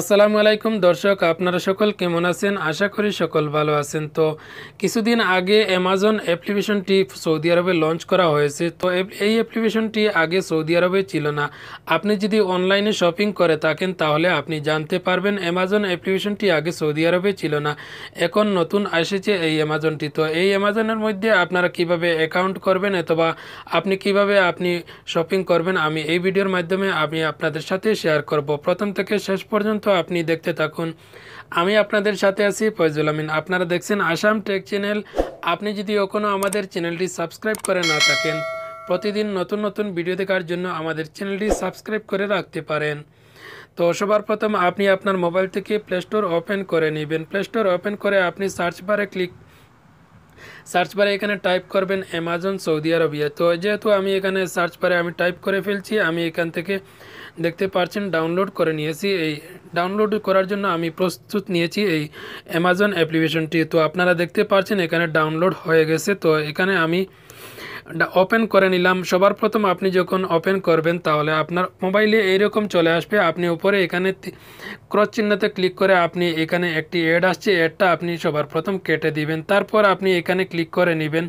আসসালামু আলাইকুম দর্শক আপনারা সকল কেমন আছেন আশা করি সকল ভালো আছেন তো কিছুদিন আগে অ্যামাজন অ্যাপ্লিকেশনটি সৌদি আরবে লঞ্চ করা হয়েছে তো এই অ্যাপ্লিকেশনটি আগে সৌদি আরবে ছিল না আপনি যদি অনলাইনে শপিং করে থাকেন তাহলে আপনি জানতে পারবেন অ্যামাজন অ্যাপ্লিকেশনটি আগে সৌদি আরবে ছিল না এখন নতুন এসেছে এই অ্যামাজনটি তো এই অ্যামাজনের মধ্যে আপনারা কিভাবে অ্যাকাউন্ট করবেন অথবা আপনি কিভাবে আপনি শপিং করবেন আমি এই ভিডিওর মাধ্যমে আমি আপনাদের সাথে শেয়ার করব প্রথম থেকে শেষ পর্যন্ত পর্যন্ত আপনি দেখতে থাকুন আমি আপনাদের সাথে আছি ফয়জুল আমিন আপনারা দেখছেন আসাম টেক চ্যানেল আপনি যদি কখনও আমাদের চ্যানেলটি সাবস্ক্রাইব করে না থাকেন প্রতিদিন নতুন নতুন ভিডিও দেখার জন্য আমাদের চ্যানেলটি সাবস্ক্রাইব করে রাখতে পারেন তো সবার প্রথম আপনি আপনার মোবাইল থেকে প্লে স্টোর ওপেন করে নেবেন প্লে স্টোর ওপেন করে আপনি সার্চ বারে ক্লিক সার্চ বারে এখানে টাইপ করবেন অ্যামাজন সৌদি আরবিয়া তো যেহেতু আমি এখানে সার্চ বারে আমি টাইপ করে ফেলছি আমি এখান থেকে দেখতে পাচ্ছেন ডাউনলোড করে নিয়েছি এই ডাউনলোড করার জন্য আমি প্রস্তুত নিয়েছি এই অ্যামাজন অ্যাপ্লিকেশনটি তো আপনারা দেখতে পাচ্ছেন এখানে ডাউনলোড হয়ে গেছে তো এখানে আমি ওপেন করে নিলাম সবার প্রথম আপনি যখন ওপেন করবেন তাহলে আপনার মোবাইলে এইরকম চলে আসবে আপনি উপরে এখানে ক্রস চিহ্নতে ক্লিক করে আপনি এখানে একটি অ্যাড আসছে অ্যাডটা আপনি সবার প্রথম কেটে দিবেন তারপর আপনি এখানে ক্লিক করে নেবেন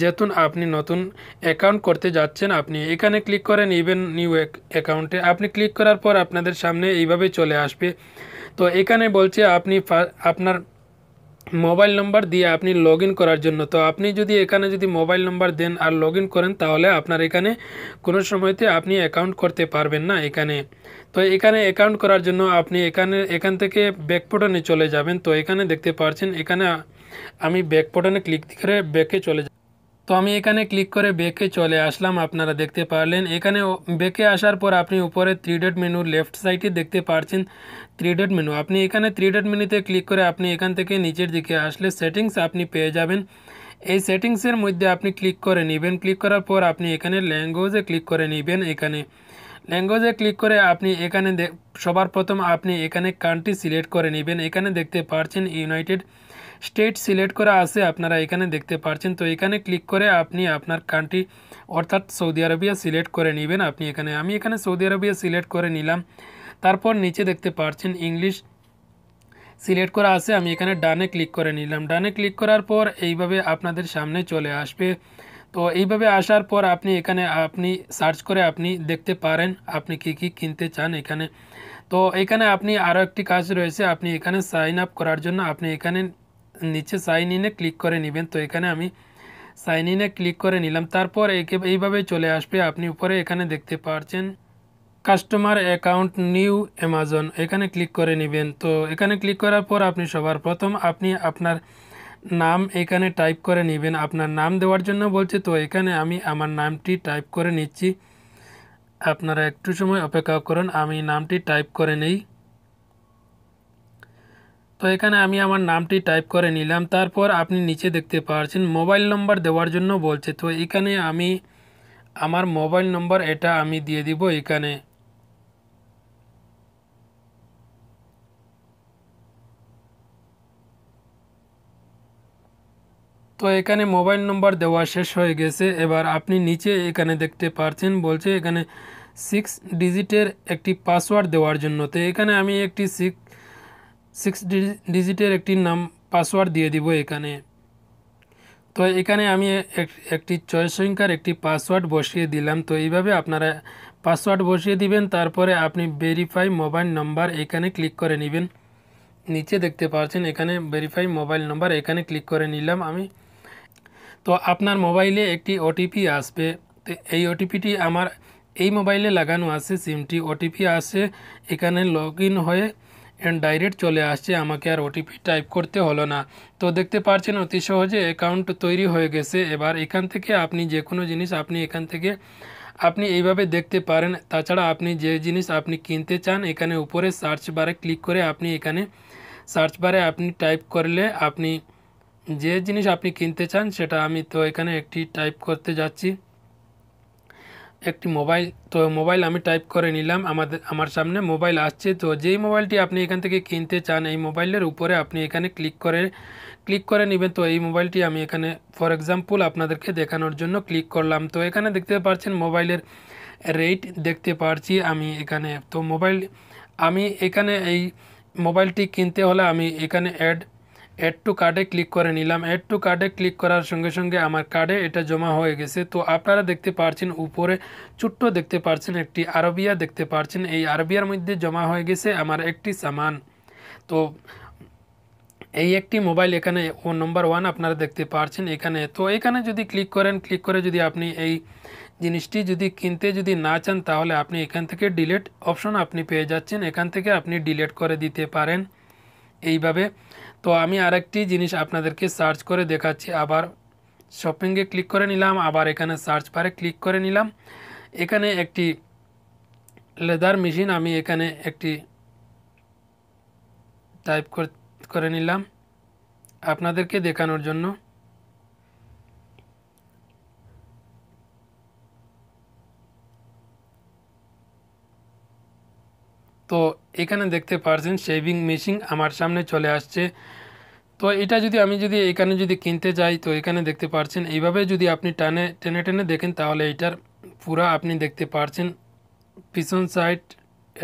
যেহেতু আপনি নতুন অ্যাকাউন্ট করতে যাচ্ছেন আপনি এখানে ক্লিক করে নেবেন নিউ অ্যাকাউন্টে আপনি ক্লিক করার পর আপনাদের সামনে এইভাবে চলে আসবে তো এখানে বলছে আপনি আপনার মোবাইল নম্বর দিয়ে আপনি লগ করার জন্য তো আপনি যদি এখানে যদি মোবাইল নম্বর দেন আর লগ করেন তাহলে আপনার এখানে কোনো সময়তে আপনি অ্যাকাউন্ট করতে পারবেন না এখানে তো এখানে অ্যাকাউন্ট করার জন্য আপনি এখানে এখান থেকে ব্যাকপোটনে চলে যাবেন তো এখানে দেখতে পাচ্ছেন এখানে আমি ব্যাকপোটনে ক্লিক করে ব্যাকে চলে যাব তো আমি এখানে ক্লিক করে বেঁকে চলে আসলাম আপনারা দেখতে পারলেন এখানে বেঁকে আসার পর আপনি উপরে থ্রি ডেট মেনু লেফট সাইডে দেখতে পারছেন থ্রি ডেট মেনু আপনি এখানে থ্রি ডেট মেনুতে ক্লিক করে আপনি এখান থেকে নিচের দিকে আসলে সেটিংস আপনি পেয়ে যাবেন এই সেটিংসের মধ্যে আপনি ক্লিক করে নেবেন ক্লিক করার পর আপনি এখানে ল্যাঙ্গুয়েজে ক্লিক করে নেবেন এখানে ল্যাঙ্গুয়েজে ক্লিক করে আপনি এখানে সবার প্রথম আপনি এখানে কান্ট্রি সিলেক্ট করে নেবেন এখানে দেখতে পারছেন ইউনাইটেড স্টেট সিলেক্ট করা আছে আপনারা এখানে দেখতে পাচ্ছেন তো এখানে ক্লিক করে আপনি আপনার কান্ট্রি অর্থাৎ সৌদি আরবিয়া সিলেক্ট করে নেবেন আপনি এখানে আমি এখানে সৌদি আরবিয়া সিলেক্ট করে নিলাম তারপর নিচে দেখতে পাচ্ছেন ইংলিশ সিলেক্ট করা আছে আমি এখানে ডানে ক্লিক করে নিলাম ডানে ক্লিক করার পর এইভাবে আপনাদের সামনে চলে আসবে তো এইভাবে আসার পর আপনি এখানে আপনি সার্চ করে আপনি দেখতে পারেন আপনি কি কি কিনতে চান এখানে তো এখানে আপনি আরও একটি কাজ রয়েছে আপনি এখানে সাইন আপ করার জন্য আপনি এখানে নিচে সাইন ইনে ক্লিক করে নেবেন তো এখানে আমি সাইন ইনে ক্লিক করে নিলাম তারপর এইভাবে চলে আসবে আপনি উপরে এখানে দেখতে পারছেন কাস্টমার অ্যাকাউন্ট নিউ অ্যামাজন এখানে ক্লিক করে নেবেন তো এখানে ক্লিক করার পর আপনি সবার প্রথম আপনি আপনার নাম এখানে টাইপ করে নেবেন আপনার নাম দেওয়ার জন্য বলছে তো এখানে আমি আমার নামটি টাইপ করে নিচ্ছি আপনারা একটু সময় অপেক্ষা করুন আমি নামটি টাইপ করে নিই তো এখানে আমি আমার নামটি টাইপ করে নিলাম তারপর আপনি নিচে দেখতে পাচ্ছেন মোবাইল নম্বর দেওয়ার জন্য বলছে তো এখানে আমি আমার মোবাইল নম্বর এটা আমি দিয়ে দিব এখানে তো এখানে মোবাইল নম্বর দেওয়া শেষ হয়ে গেছে এবার আপনি নিচে এখানে দেখতে পাচ্ছেন বলছে এখানে সিক্স ডিজিটের একটি পাসওয়ার্ড দেওয়ার জন্য তো এখানে আমি একটি সিক্স সিক্স ডিজিটের একটি নাম পাসওয়ার্ড দিয়ে দিব এখানে তো এখানে আমি একটি চয়েস সংখ্যার একটি পাসওয়ার্ড বসিয়ে দিলাম তো এইভাবে আপনারা পাসওয়ার্ড বসিয়ে দিবেন তারপরে আপনি ভেরিফাই মোবাইল নাম্বার এখানে ক্লিক করে নেবেন নিচে দেখতে পাচ্ছেন এখানে ভেরিফাই মোবাইল নাম্বার এখানে ক্লিক করে নিলাম আমি তো আপনার মোবাইলে একটি ওটিপি আসবে তো এই ওটিপিটি আমার এই মোবাইলে লাগানো আছে সিমটি ওটিপি আসে এখানে লগ হয়ে অ্যান্ড ডাইরেক্ট চলে আসছে আমাকে আর ওটিপি টাইপ করতে হলো না তো দেখতে পারছেন অতি সহজে অ্যাকাউন্ট তৈরি হয়ে গেছে এবার এখান থেকে আপনি যে কোনো জিনিস আপনি এখান থেকে আপনি এইভাবে দেখতে পারেন তাছাড়া আপনি যে জিনিস আপনি কিনতে চান এখানে উপরে সার্চ বারে ক্লিক করে আপনি এখানে সার্চ বারে আপনি টাইপ করলে আপনি যে জিনিস আপনি কিনতে চান সেটা আমি তো এখানে একটি টাইপ করতে যাচ্ছি একটি মোবাইল তো মোবাইল আমি টাইপ করে নিলাম আমাদের আমার সামনে মোবাইল আসছে তো যেই মোবাইলটি আপনি এখান থেকে কিনতে চান এই মোবাইলের উপরে আপনি এখানে ক্লিক করে ক্লিক করে নেবেন তো এই মোবাইলটি আমি এখানে ফর এক্সাম্পল আপনাদেরকে দেখানোর জন্য ক্লিক করলাম তো এখানে দেখতে পাচ্ছেন মোবাইলের রেট দেখতে পারছি আমি এখানে তো মোবাইল আমি এখানে এই মোবাইলটি কিনতে হলে আমি এখানে অ্যাড অ্যাড টু কার্ডে ক্লিক করে নিলাম অ্যাড টু কার্ডে ক্লিক করার সঙ্গে সঙ্গে আমার কার্ডে এটা জমা হয়ে গেছে তো আপনারা দেখতে পারছেন উপরে ছোট্ট দেখতে পারছেন একটি আরবিয়া দেখতে পারছেন এই আরবিয়ার মধ্যে জমা হয়ে গেছে আমার একটি সামান তো এই একটি মোবাইল এখানে ও নম্বর ওয়ান আপনারা দেখতে পারছেন এখানে তো এখানে যদি ক্লিক করেন ক্লিক করে যদি আপনি এই জিনিসটি যদি কিনতে যদি না চান তাহলে আপনি এখান থেকে ডিলেট অপশন আপনি পেয়ে যাচ্ছেন এখান থেকে আপনি ডিলেট করে দিতে পারেন এইভাবে তো আমি আরেকটি জিনিস আপনাদেরকে সার্চ করে দেখাচ্ছি আবার শপিংয়ে ক্লিক করে নিলাম আবার এখানে সার্চ বারে ক্লিক করে নিলাম এখানে একটি লেদার মেশিন আমি এখানে একটি টাইপ করে নিলাম আপনাদেরকে দেখানোর জন্য তো এখানে দেখতে পারছেন শেভিং মেশিন আমার সামনে চলে আসছে তো এটা যদি আমি যদি এখানে যদি কিনতে যাই তো এখানে দেখতে পারছেন এইভাবে যদি আপনি টানে টেনে টেনে দেখেন তাহলে এটার পুরা আপনি দেখতে পারছেন পিছন সাইড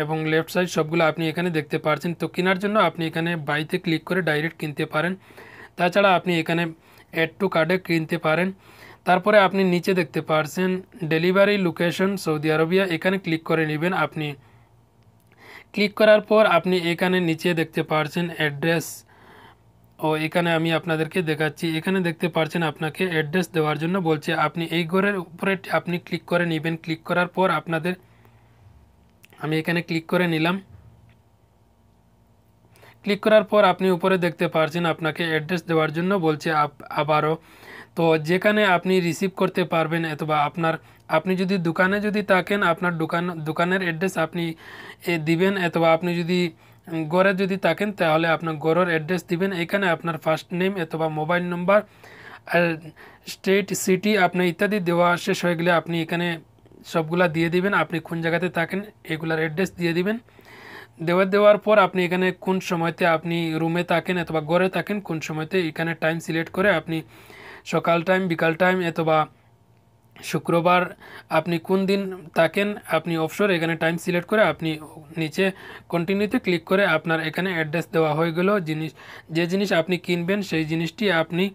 এবং লেফট সাইড সবগুলো আপনি এখানে দেখতে পারছেন তো কেনার জন্য আপনি এখানে বাইতে ক্লিক করে ডাইরেক্ট কিনতে পারেন তাছাড়া আপনি এখানে অ্যাড টু কার্ডে কিনতে পারেন তারপরে আপনি নিচে দেখতে পারছেন ডেলিভারি লোকেশন সৌদি আরবিয়া এখানে ক্লিক করে নেবেন আপনি ক্লিক করার পর আপনি এখানে নিচে দেখতে পারছেন অ্যাড্রেস ও এখানে আমি আপনাদেরকে দেখাচ্ছি এখানে দেখতে পারছেন আপনাকে অ্যাড্রেস দেওয়ার জন্য বলছে আপনি এই ঘরের উপরে আপনি ক্লিক করে নেবেন ক্লিক করার পর আপনাদের আমি এখানে ক্লিক করে নিলাম ক্লিক করার পর আপনি উপরে দেখতে পারছেন আপনাকে অ্যাড্রেস দেওয়ার জন্য বলছে আবারও তো যেখানে আপনি রিসিভ করতে পারবেন অথবা আপনার আপনি যদি দোকানে যদি থাকেন আপনার দোকান দোকানের অ্যাড্রেস আপনি দিবেন অথবা আপনি যদি গড়ে যদি থাকেন তাহলে আপনার গড়ের অ্যাড্রেস দিবেন এখানে আপনার ফার্স্ট নেম অথবা মোবাইল নম্বর আর স্টেট সিটি আপনি ইত্যাদি দেওয়া শেষ হয়ে গেলে আপনি এখানে সবগুলা দিয়ে দিবেন আপনি কোন জায়গাতে থাকেন এগুলার অ্যাড্রেস দিয়ে দিবেন দেওয়া দেওয়ার পর আপনি এখানে কোন সময়তে আপনি রুমে থাকেন অথবা গড়ে থাকেন কোন সময়তে এখানে টাইম সিলেক্ট করে আপনি সকাল টাইম বিকাল টাইম অথবা শুক্রবার আপনি কোন দিন থাকেন আপনি অবসর এখানে টাইম সিলেক্ট করে আপনি নিচে কন্টিনিউতে ক্লিক করে আপনার এখানে অ্যাড্রেস দেওয়া হয়ে গেল জিনিস যে জিনিস আপনি কিনবেন সেই জিনিসটি আপনি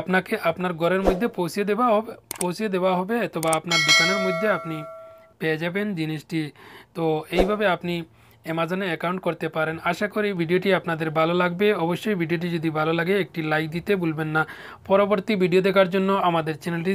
আপনাকে আপনার ঘরের মধ্যে পৌঁছে দেওয়া হবে পৌঁছে দেওয়া হবে অথবা আপনার দোকানের মধ্যে আপনি পেয়ে যাবেন জিনিসটি তো এইভাবে আপনি অ্যামাজনে অ্যাকাউন্ট করতে পারেন আশা করি ভিডিওটি আপনাদের ভালো লাগবে অবশ্যই ভিডিওটি যদি ভালো লাগে একটি লাইক দিতে ভুলবেন না পরবর্তী ভিডিও দেখার জন্য আমাদের চ্যানেলটি